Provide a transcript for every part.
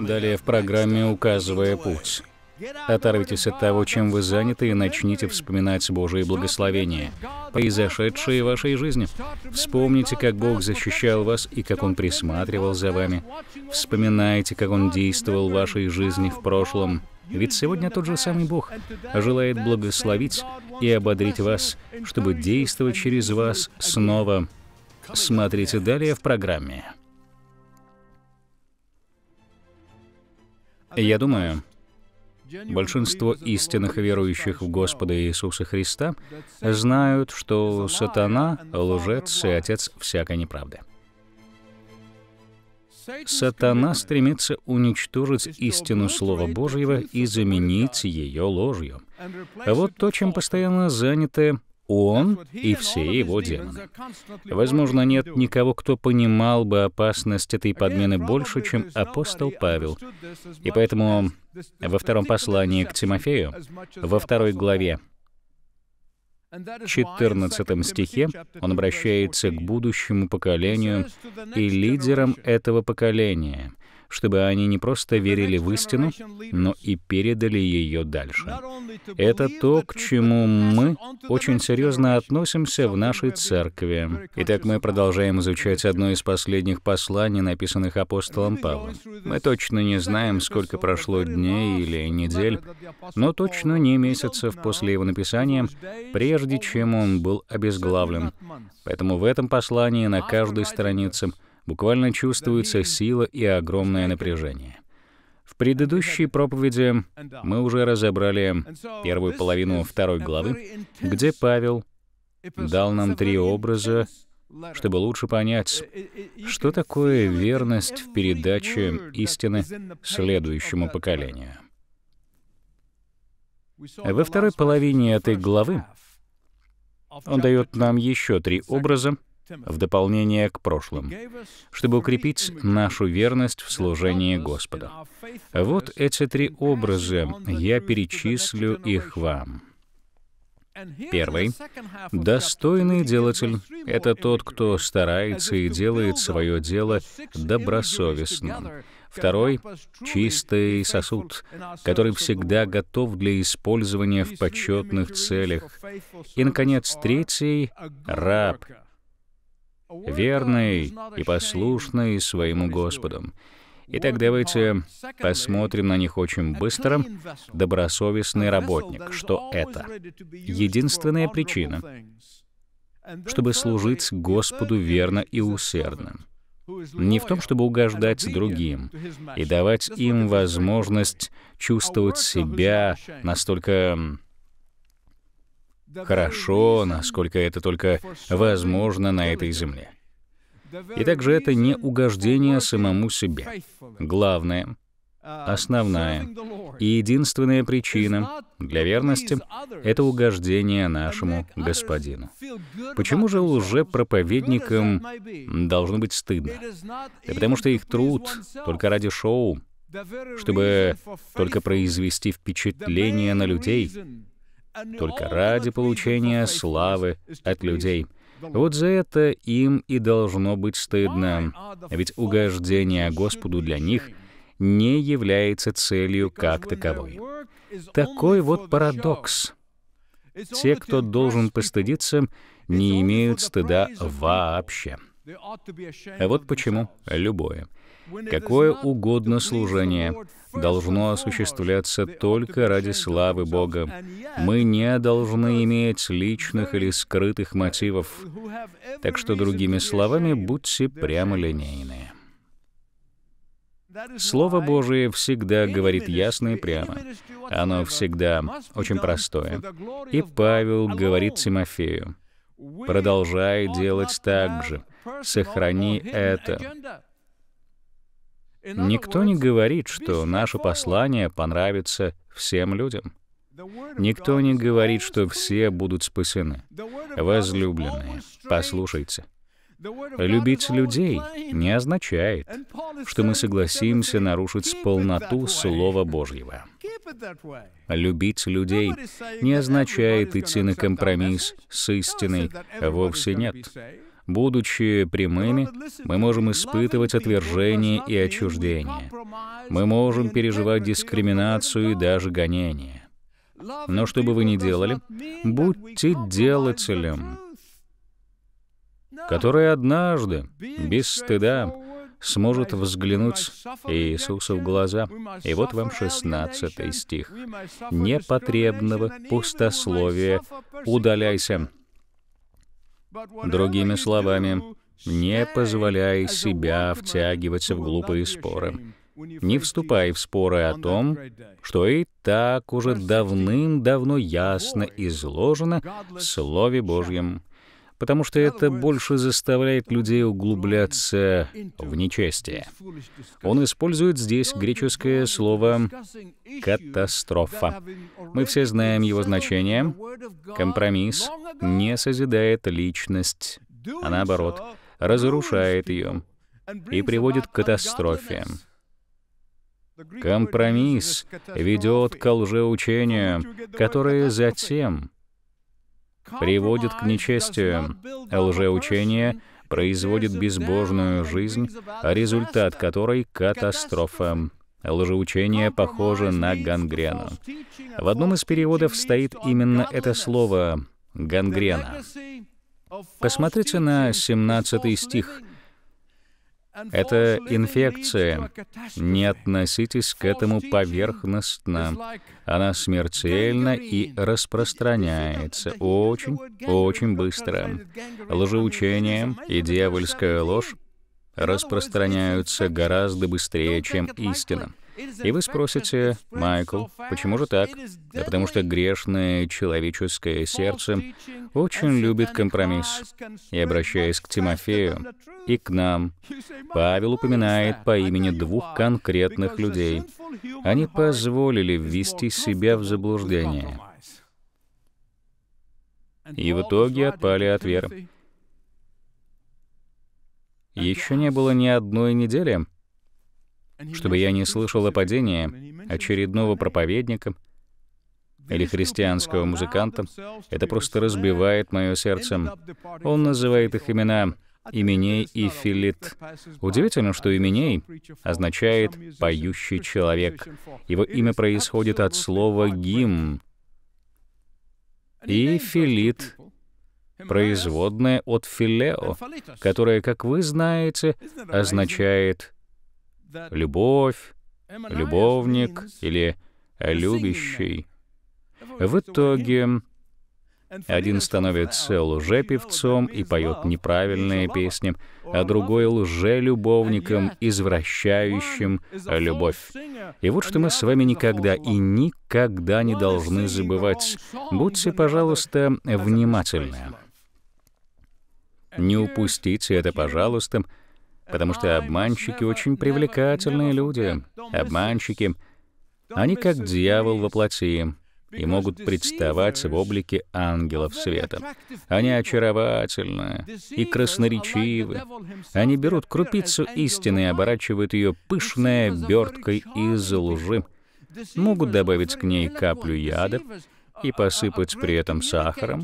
Далее в программе «Указывая путь». Оторвитесь от того, чем вы заняты, и начните вспоминать Божие благословения, произошедшие в вашей жизни. Вспомните, как Бог защищал вас и как Он присматривал за вами. Вспоминайте, как Он действовал в вашей жизни в прошлом. Ведь сегодня тот же самый Бог желает благословить и ободрить вас, чтобы действовать через вас снова. Смотрите далее в программе. Я думаю, большинство истинных верующих в Господа Иисуса Христа знают, что сатана — лжец и отец всякой неправды. Сатана стремится уничтожить истину Слова Божьего и заменить ее ложью. Вот то, чем постоянно заняты он и все его демоны. Возможно, нет никого, кто понимал бы опасность этой подмены больше, чем апостол Павел. И поэтому во втором послании к Тимофею, во второй главе, 14 стихе он обращается к будущему поколению и лидерам этого поколения — чтобы они не просто верили в истину, но и передали ее дальше. Это то, к чему мы очень серьезно относимся в нашей церкви. Итак, мы продолжаем изучать одно из последних посланий, написанных апостолом Павлом. Мы точно не знаем, сколько прошло дней или недель, но точно не месяцев после его написания, прежде чем он был обезглавлен. Поэтому в этом послании на каждой странице — буквально чувствуется сила и огромное напряжение. В предыдущей проповеди um, мы уже разобрали первую половину второй главы, где Павел дал нам три образа, чтобы лучше понять, что такое верность в передаче истины следующему поколению. Во второй половине этой главы он дает нам еще три образа, в дополнение к прошлым, чтобы укрепить нашу верность в служении Господу. Вот эти три образа, я перечислю их вам. Первый. Достойный делатель — это тот, кто старается и делает свое дело добросовестно. Второй — чистый сосуд, который всегда готов для использования в почетных целях. И, наконец, третий — раб, верный и послушный своему Господу. Итак, давайте посмотрим на них очень быстро. Добросовестный работник. Что это? Единственная причина, чтобы служить Господу верно и усердно. Не в том, чтобы угождать другим и давать им возможность чувствовать себя настолько хорошо, насколько это только возможно на этой земле. И также это не угождение самому себе. Главное, основная и единственная причина для верности — это угождение нашему Господину. Почему же лжепроповедникам должно быть стыдно? Да потому что их труд только ради шоу, чтобы только произвести впечатление на людей только ради получения славы от людей. Вот за это им и должно быть стыдно, ведь угождение Господу для них не является целью как таковой. Такой вот парадокс. Те, кто должен постыдиться, не имеют стыда вообще. вот почему любое Какое угодно служение должно осуществляться только ради славы Бога. Мы не должны иметь личных или скрытых мотивов. Так что, другими словами, будьте прямолинейны. Слово Божие всегда говорит ясно и прямо. Оно всегда очень простое. И Павел говорит Тимофею, «Продолжай делать так же, сохрани это, Никто не говорит, что наше послание понравится всем людям. Никто не говорит, что все будут спасены. Возлюбленные, послушайте. Любить людей не означает, что мы согласимся нарушить полноту Слова Божьего. Любить людей не означает идти на компромисс с истиной, вовсе нет. Будучи прямыми, мы можем испытывать отвержение и отчуждение. Мы можем переживать дискриминацию и даже гонение. Но что бы вы ни делали, будьте делателем, который однажды, без стыда, сможет взглянуть Иисусу в глаза. И вот вам 16 стих. «Непотребного пустословия удаляйся, Другими словами, не позволяй себя втягиваться в глупые споры. Не вступай в споры о том, что и так уже давным-давно ясно изложено в Слове Божьем потому что это больше заставляет людей углубляться в нечестие. Он использует здесь греческое слово «катастрофа». Мы все знаем его значение. Компромисс не созидает личность, а наоборот, разрушает ее и приводит к катастрофе. Компромисс ведет к лжеучению, которое затем приводит к нечестию. Лжеучение производит безбожную жизнь, результат которой — катастрофа. Лжеучение похоже на гангрену. В одном из переводов стоит именно это слово «гангрена». Посмотрите на 17 стих — это инфекция. Не относитесь к этому поверхностно. Она смертельна и распространяется очень, очень быстро. Лжеучение и дьявольская ложь распространяются гораздо быстрее, чем истина. И вы спросите, «Майкл, почему же так?» Да потому что грешное человеческое сердце очень любит компромисс. И обращаясь к Тимофею и к нам, Павел упоминает по имени двух конкретных людей. Они позволили ввести себя в заблуждение. И в итоге отпали от веры. Еще не было ни одной недели, чтобы я не слышал о падении очередного проповедника или христианского музыканта. Это просто разбивает мое сердце. Он называет их имена Именей и Филит. Удивительно, что Именей означает «поющий человек». Его имя происходит от слова «гимн». И Филит — производное от «филео», которое, как вы знаете, означает любовь, любовник или любящий. В итоге один становится лже певцом и поет неправильные песни, а другой лже любовником, извращающим любовь. И вот что мы с вами никогда и никогда не должны забывать. Будьте, пожалуйста, внимательны. Не упустите это, пожалуйста потому что обманщики очень привлекательные люди. Обманщики, они как дьявол во плоти и могут представать в облике ангелов света. Они очаровательны и красноречивы. Они берут крупицу истины и оборачивают ее пышной оберткой из лжи, могут добавить к ней каплю яда и посыпать при этом сахаром,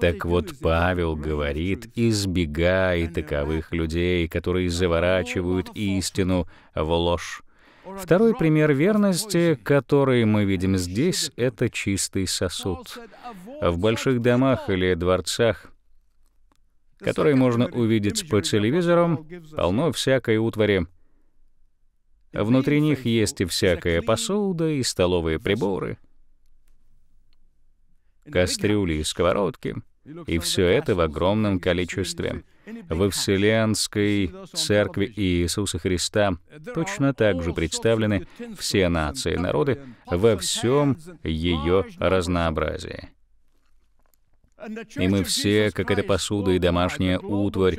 так вот, Павел говорит, избегай таковых людей, которые заворачивают истину в ложь. Второй пример верности, который мы видим здесь, это чистый сосуд. «А в больших домах или дворцах которые можно увидеть по телевизорам, полно всякой утвари. Внутри них есть и всякая посуда, и столовые приборы, кастрюли и сковородки. И все это в огромном количестве. Во Вселенской Церкви Иисуса Христа точно так же представлены все нации и народы во всем ее разнообразии. И мы все, как эта посуда и домашняя утварь.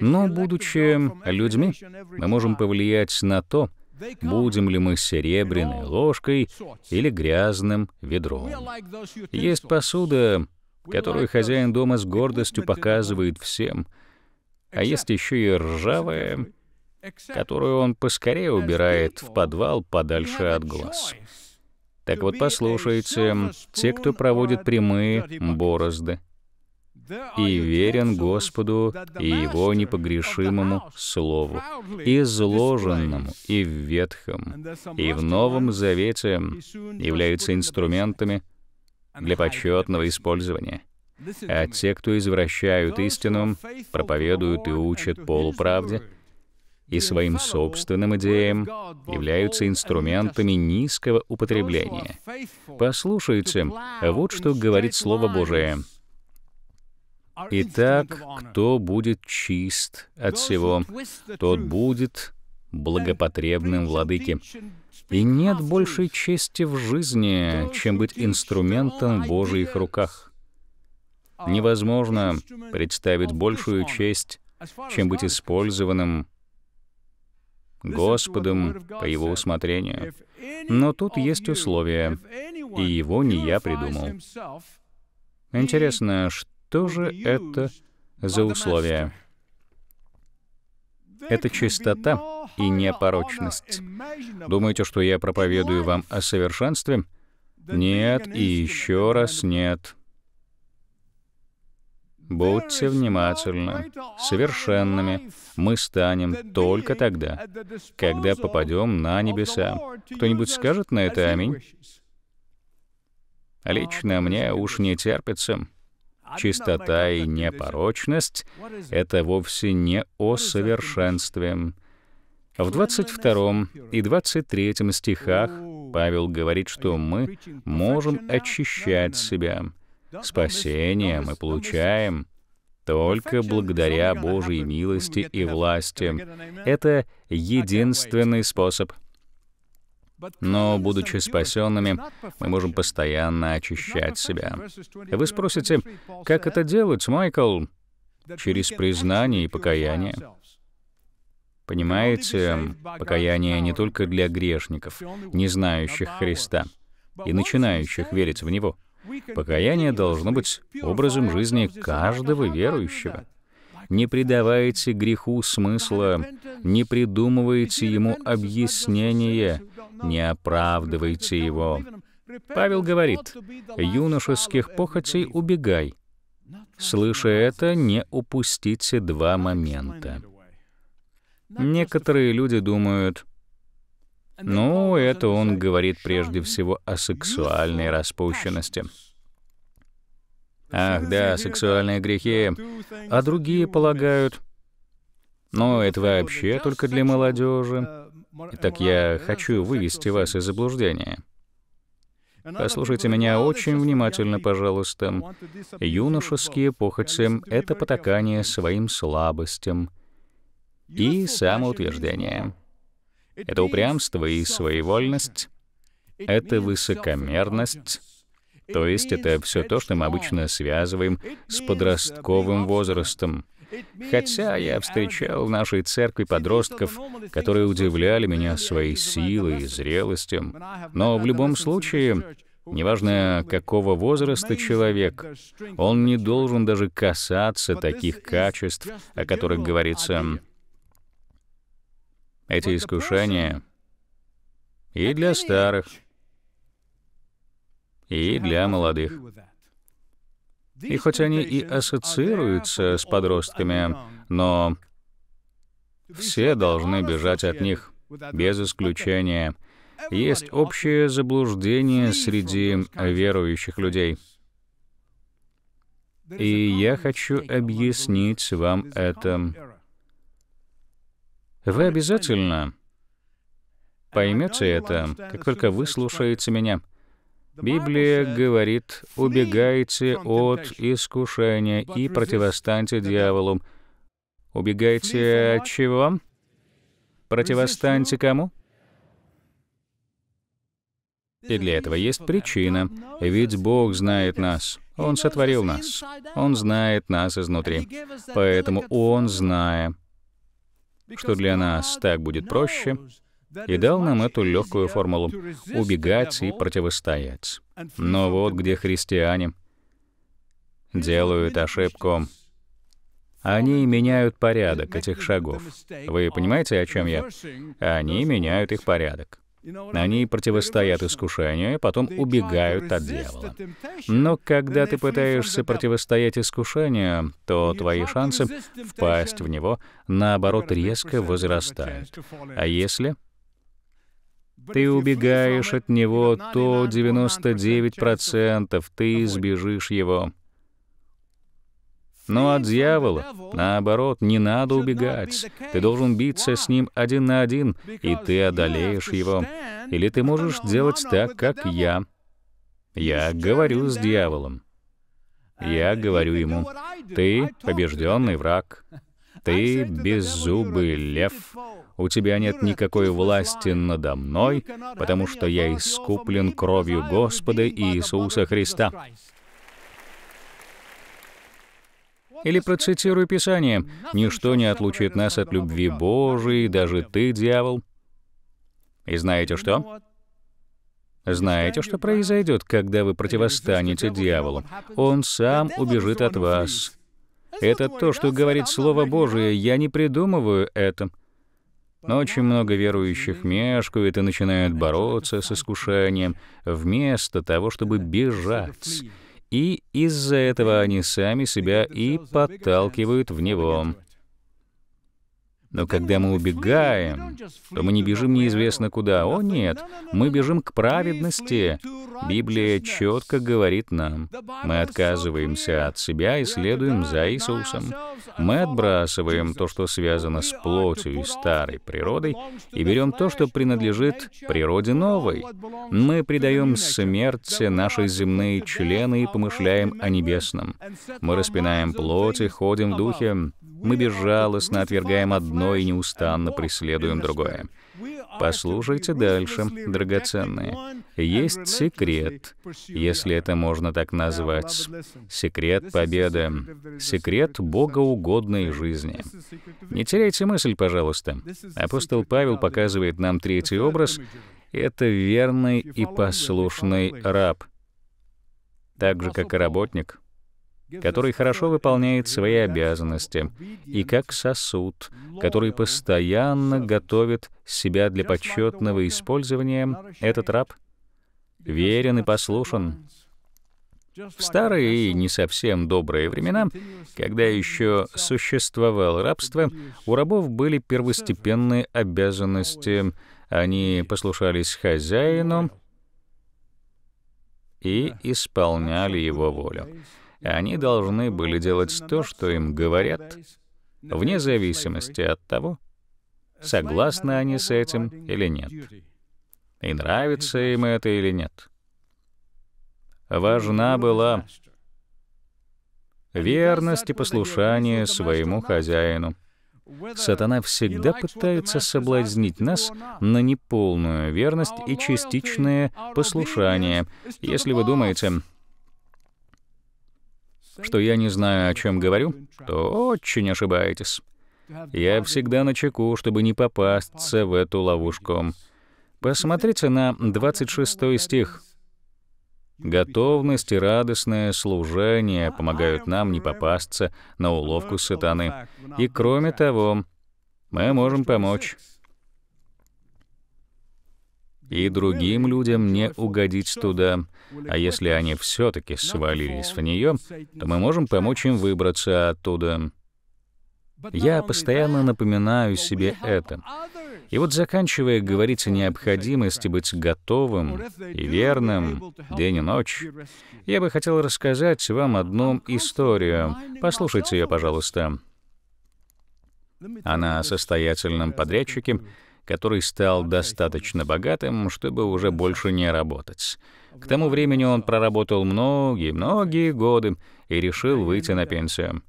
Но, будучи людьми, мы можем повлиять на то, будем ли мы серебряной ложкой или грязным ведром. Есть посуда которую хозяин дома с гордостью показывает всем, а есть еще и ржавая, которую он поскорее убирает в подвал подальше от глаз. Так вот, послушайте, те, кто проводит прямые борозды, и верен Господу и Его непогрешимому Слову, изложенному и в Ветхом, и в Новом Завете, являются инструментами — для почетного использования. А те, кто извращают истину, проповедуют и учат полуправде, и своим собственным идеям являются инструментами низкого употребления. Послушайте, вот что говорит Слово Божие. «Итак, кто будет чист от всего, тот будет благопотребным владыке, и нет большей чести в жизни, чем быть инструментом в Божьих руках. А Невозможно представить большую честь, чем быть использованным Господом по Его усмотрению. Но тут есть условия, и его не я придумал. Интересно, что же это за условия? Это чистота и непорочность. Думаете, что я проповедую вам о совершенстве? Нет, и еще раз нет. Будьте внимательны. Совершенными мы станем только тогда, когда попадем на небеса. Кто-нибудь скажет на это аминь? Лично мне уж не терпится. Чистота и непорочность — это вовсе не о совершенстве. В 22 и 23 стихах Павел говорит, что мы можем очищать себя. Спасение мы получаем только благодаря Божьей милости и власти. Это единственный способ — но, будучи спасенными, мы можем постоянно очищать себя. Вы спросите, как это делать, Майкл? Через признание и покаяние. Понимаете, покаяние не только для грешников, не знающих Христа и начинающих верить в Него. Покаяние должно быть образом жизни каждого верующего. Не придавайте греху смысла, не придумывайте ему объяснения, не оправдывайте его. Павел говорит, юношеских похотей убегай. Слыша это, не упустите два момента. Некоторые люди думают, ну, это он говорит прежде всего о сексуальной распущенности. Ах, да, сексуальные грехи. А другие полагают, ну, это вообще только для молодежи. Итак, я хочу вывести вас из заблуждения. Послушайте меня очень внимательно, пожалуйста. Юношеские похоти — это потакание своим слабостям и самоутверждение. Это упрямство и своевольность, это высокомерность, то есть это все то, что мы обычно связываем с подростковым возрастом. Хотя я встречал в нашей церкви подростков, которые удивляли меня своей силой и зрелостью, но в любом случае Неважно, какого возраста человек, он не должен даже касаться таких качеств, о которых говорится. Эти искушения и для старых, и для молодых. И хоть они и ассоциируются с подростками, но все должны бежать от них, без исключения. Есть общее заблуждение среди верующих людей. И я хочу объяснить вам это. Вы обязательно поймете это, как только вы слушаете меня. Библия говорит, убегайте от искушения и противостаньте дьяволу. Убегайте от чего? Противостаньте кому? И для этого есть причина, ведь Бог знает нас. Он сотворил нас. Он знает нас изнутри. Поэтому Он, зная, что для нас так будет проще, и дал нам эту легкую формулу — убегать и противостоять. Но вот где христиане делают ошибку. Они меняют порядок этих шагов. Вы понимаете, о чем я? Они меняют их порядок. Они противостоят искушению и потом убегают от дьявола. Но когда ты пытаешься противостоять искушению, то твои шансы впасть в него, наоборот, резко возрастают. А если ты убегаешь от него, то 99% ты избежишь его. Но от дьявола, наоборот, не надо убегать. Ты должен биться с ним один на один, и ты одолеешь его. Или ты можешь делать так, как я. Я говорю с дьяволом. Я говорю ему, ты побежденный враг. Ты беззубый лев у тебя нет никакой власти надо мной, потому что я искуплен кровью Господа Иисуса Христа. Или процитирую Писание. «Ничто не отлучит нас от любви Божией, даже ты, дьявол». И знаете что? Знаете, что произойдет, когда вы противостанете дьяволу? Он сам убежит от вас. Это то, что говорит Слово Божие. Я не придумываю это. Но очень много верующих мешкают и начинают бороться с искушением, вместо того, чтобы бежать. И из-за этого они сами себя и подталкивают в него. Но когда мы убегаем, то мы не бежим неизвестно куда. О нет, мы бежим к праведности. Библия четко говорит нам. Мы отказываемся от себя и следуем за Иисусом. Мы отбрасываем то, что связано с плотью и старой природой, и берем то, что принадлежит природе новой. Мы предаем смерти наши земные члены и помышляем о небесном. Мы распинаем плоть и ходим в духе. Мы безжалостно отвергаем одно и неустанно преследуем другое. Послушайте дальше, драгоценные. Есть секрет, если это можно так назвать. Секрет победы. Секрет богоугодной жизни. Не теряйте мысль, пожалуйста. Апостол Павел показывает нам третий образ. Это верный и послушный раб. Так же, как и работник — который хорошо выполняет свои обязанности, и как сосуд, который постоянно готовит себя для почетного использования, этот раб верен и послушен. В старые и не совсем добрые времена, когда еще существовало рабство, у рабов были первостепенные обязанности. Они послушались хозяину и исполняли его волю. Они должны были делать то, что им говорят, вне зависимости от того, согласны они с этим или нет, и нравится им это или нет. Важна была верность и послушание своему хозяину. Сатана всегда пытается соблазнить нас на неполную верность и частичное послушание. Если вы думаете, что я не знаю, о чем говорю, то очень ошибаетесь. Я всегда на чеку, чтобы не попасться в эту ловушку. Посмотрите на 26 стих. Готовность и радостное служение помогают нам не попасться на уловку сатаны. И кроме того, мы можем помочь и другим людям не угодить туда. А если они все-таки свалились в нее, то мы можем помочь им выбраться оттуда. Я постоянно напоминаю себе это. И вот заканчивая говорить о необходимости быть готовым и верным день и ночь, я бы хотел рассказать вам одну историю. Послушайте ее, пожалуйста. Она о состоятельном подрядчике, который стал достаточно богатым, чтобы уже больше не работать. К тому времени он проработал многие-многие годы и решил выйти на пенсию.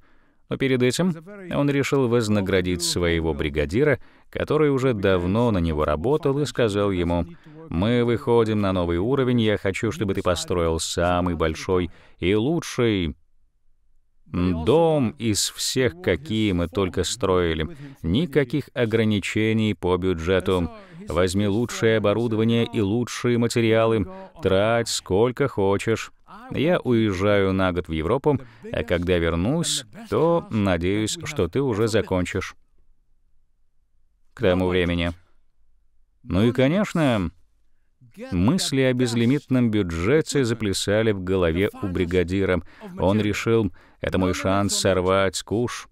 Но перед этим он решил вознаградить своего бригадира, который уже давно на него работал, и сказал ему, «Мы выходим на новый уровень, я хочу, чтобы ты построил самый большой и лучший Дом из всех, какие мы только строили. Никаких ограничений по бюджету. Возьми лучшее оборудование и лучшие материалы. Трать сколько хочешь. Я уезжаю на год в Европу, а когда вернусь, то надеюсь, что ты уже закончишь к тому времени. Ну и, конечно, Мысли о безлимитном бюджете заплясали в голове у бригадира. Он решил, это мой шанс сорвать куш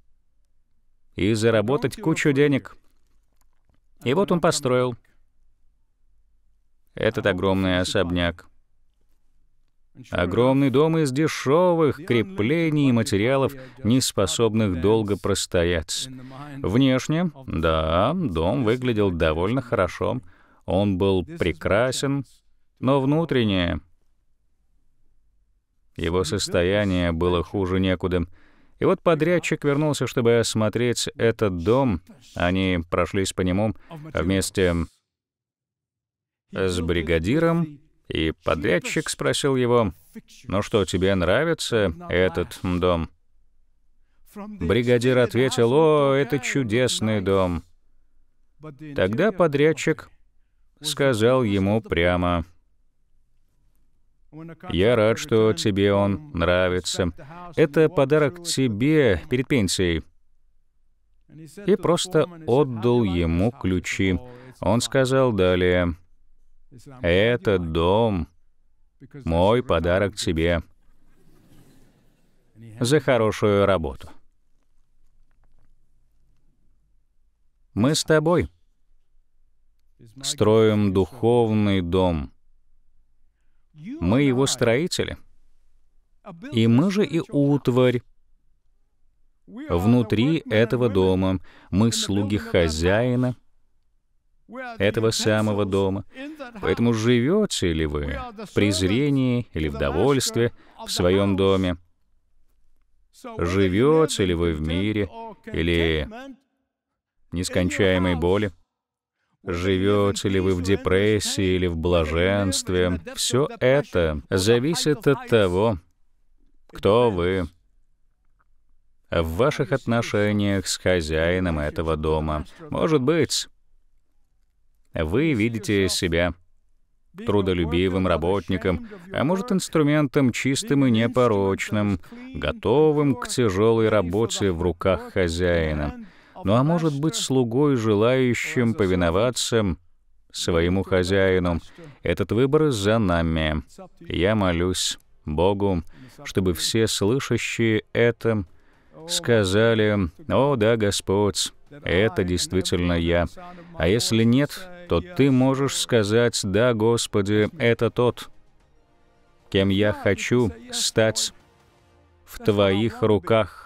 и заработать кучу денег. И вот он построил этот огромный особняк. Огромный дом из дешевых креплений и материалов, не способных долго простоять. Внешне, да, дом выглядел довольно хорошо — он был прекрасен, но внутреннее его состояние было хуже некуда. И вот подрядчик вернулся, чтобы осмотреть этот дом. Они прошлись по нему вместе с бригадиром, и подрядчик спросил его, «Ну что, тебе нравится этот дом?» Бригадир ответил, «О, это чудесный дом». Тогда подрядчик сказал ему прямо, «Я рад, что тебе он нравится. Это подарок тебе перед пенсией». И просто отдал ему ключи. Он сказал далее, «Этот дом — мой подарок тебе за хорошую работу». Мы с тобой строим духовный дом. Мы его строители. И мы же и утварь. Внутри этого дома мы слуги хозяина этого самого дома. Поэтому живете ли вы в презрении или в довольстве в своем доме? Живете ли вы в мире или нескончаемой боли? живете ли вы в депрессии или в блаженстве, все это зависит от того, кто вы в ваших отношениях с хозяином этого дома. Может быть, вы видите себя трудолюбивым работником, а может инструментом чистым и непорочным, готовым к тяжелой работе в руках хозяина ну а может быть слугой, желающим повиноваться своему хозяину. Этот выбор за нами. Я молюсь Богу, чтобы все слышащие это сказали, «О, да, Господь, это действительно я». А если нет, то ты можешь сказать, «Да, Господи, это тот, кем я хочу стать в Твоих руках».